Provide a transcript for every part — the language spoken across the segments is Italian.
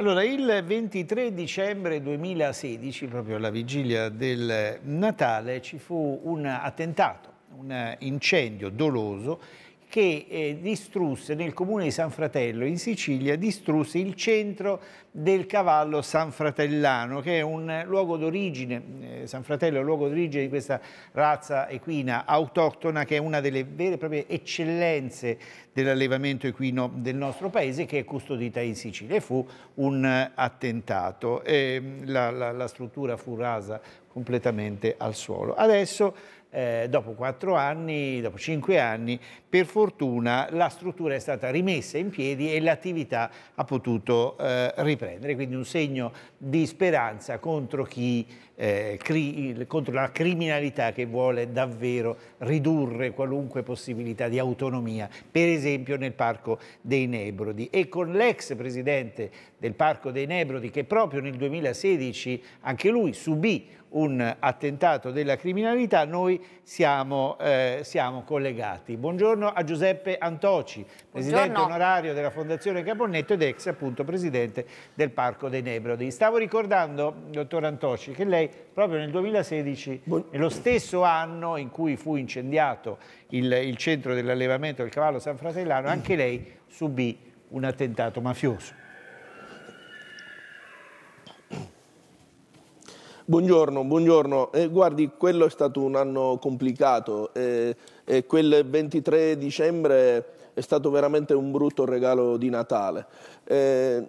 Allora, il 23 dicembre 2016, proprio alla vigilia del Natale, ci fu un attentato, un incendio doloso che eh, distrusse nel comune di San Fratello in Sicilia distrusse il centro del cavallo Sanfratellano che è un luogo d'origine eh, San Fratello è un luogo d'origine di questa razza equina autoctona che è una delle vere e proprie eccellenze dell'allevamento equino del nostro paese che è custodita in Sicilia e fu un eh, attentato eh, la, la, la struttura fu rasa completamente al suolo adesso eh, dopo quattro anni, dopo cinque anni, per fortuna la struttura è stata rimessa in piedi e l'attività ha potuto eh, riprendere, quindi un segno di speranza contro, chi, eh, contro la criminalità che vuole davvero ridurre qualunque possibilità di autonomia, per esempio nel Parco dei Nebrodi. E con l'ex presidente del Parco dei Nebrodi che proprio nel 2016 anche lui subì un attentato della criminalità, noi siamo, eh, siamo collegati. Buongiorno a Giuseppe Antoci, presidente Buongiorno. onorario della Fondazione Caponnetto ed ex appunto presidente del Parco dei Nebrodi. Stavo ricordando, dottor Antoci, che lei proprio nel 2016, Bu nello stesso anno in cui fu incendiato il, il centro dell'allevamento del cavallo San Fratellano, anche lei subì un attentato mafioso. Buongiorno, buongiorno. Eh, guardi, quello è stato un anno complicato eh, e quel 23 dicembre è stato veramente un brutto regalo di Natale. Eh,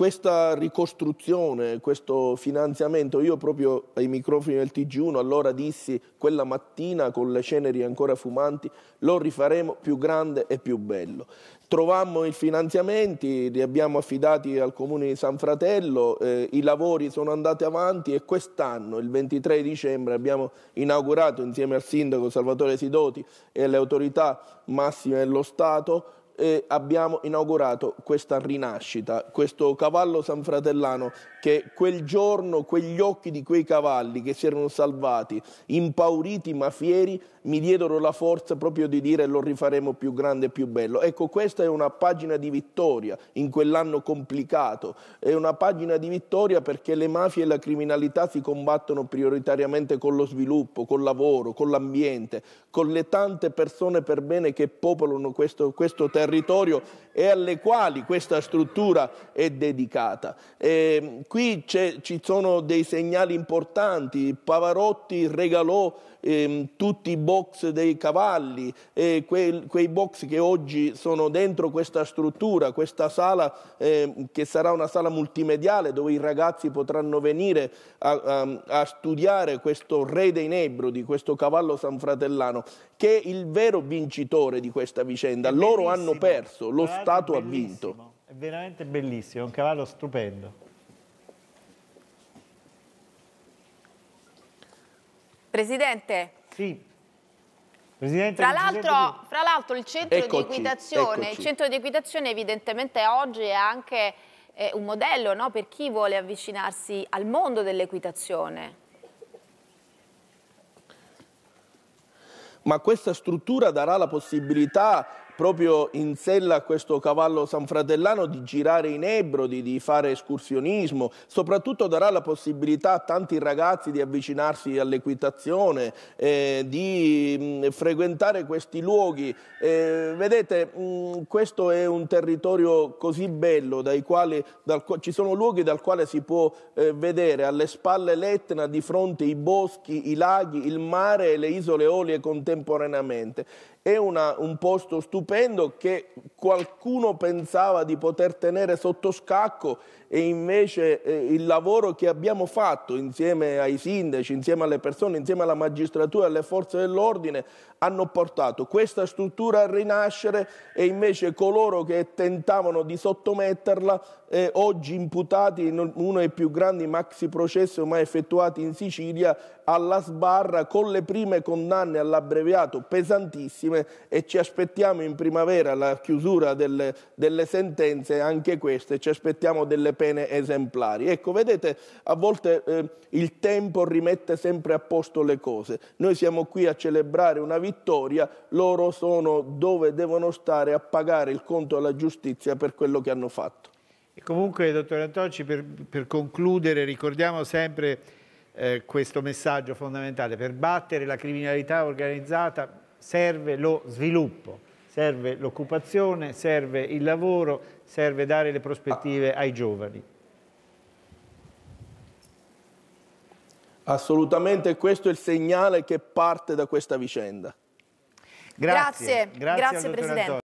questa ricostruzione, questo finanziamento, io proprio ai microfoni del TG1 allora dissi quella mattina con le ceneri ancora fumanti lo rifaremo più grande e più bello. Trovammo i finanziamenti, li abbiamo affidati al comune di San Fratello, eh, i lavori sono andati avanti e quest'anno, il 23 dicembre, abbiamo inaugurato insieme al sindaco Salvatore Sidoti e alle autorità massime dello Stato eh, abbiamo inaugurato questa rinascita, questo cavallo sanfratellano che quel giorno, quegli occhi di quei cavalli che si erano salvati, impauriti ma fieri, mi diedero la forza proprio di dire lo rifaremo più grande e più bello. Ecco, questa è una pagina di vittoria in quell'anno complicato, è una pagina di vittoria perché le mafie e la criminalità si combattono prioritariamente con lo sviluppo, col lavoro, con l'ambiente, con le tante persone per bene che popolano questo, questo territorio territorio e alle quali questa struttura è dedicata. E mm, qui ci sono dei segnali importanti, Pavarotti regalò ehm, tutti i box dei cavalli, eh, quei, quei, box che oggi sono dentro questa struttura, questa sala eh, che sarà una sala multimediale dove i ragazzi potranno venire a, a, a studiare questo re dei Nebrodi, questo cavallo sanfratellano, che è il vero vincitore di questa vicenda. È Loro hanno perso, lo Stato ha vinto. È veramente bellissimo, è un cavallo stupendo. Presidente. Sì. Presidente, fra, l'altro, il centro di equitazione, il centro di equitazione evidentemente oggi è anche eh, un modello no, per chi vuole avvicinarsi al mondo dell'equitazione. Ma questa struttura darà la possibilità proprio in sella a questo cavallo sanfratellano di girare in Ebro, di, di, fare escursionismo, soprattutto darà la possibilità a tanti ragazzi di avvicinarsi all'equitazione, eh, di mh, mm, frequentare questi luoghi. Eh, vedete, mh, mm, questo è un territorio così bello, quali, dal, ci sono luoghi dal quale si può eh, vedere alle spalle l'Etna, di fronte i boschi, i laghi, il mare e le isole olie contemporaneamente è una, un posto stupendo che qualcuno pensava di poter tenere sotto scacco e invece eh, il lavoro che abbiamo fatto insieme ai sindaci, insieme alle persone, insieme alla magistratura, e alle forze dell'ordine, hanno portato questa struttura a rinascere e invece coloro che tentavano di sottometterla, eh, oggi imputati in uno dei più grandi maxi processi mai effettuati in Sicilia, alla sbarra con le prime condanne all'abbreviato pesantissime vittime e ci aspettiamo in primavera la chiusura delle, delle sentenze, anche queste, ci aspettiamo delle pene esemplari. Ecco, vedete, a volte eh, il tempo rimette sempre a posto le cose. Noi siamo qui a celebrare una vittoria, loro sono dove devono stare a pagare il conto alla giustizia per quello che hanno fatto. E comunque, dottore Antonci, per, per concludere, ricordiamo sempre eh, questo messaggio fondamentale. Per battere la criminalità organizzata serve lo sviluppo, serve l'occupazione, serve il lavoro, serve dare le prospettive ah. ai giovani. Assolutamente questo è il segnale che parte da questa vicenda. Grazie, grazie, grazie, grazie Presidente. Antonio.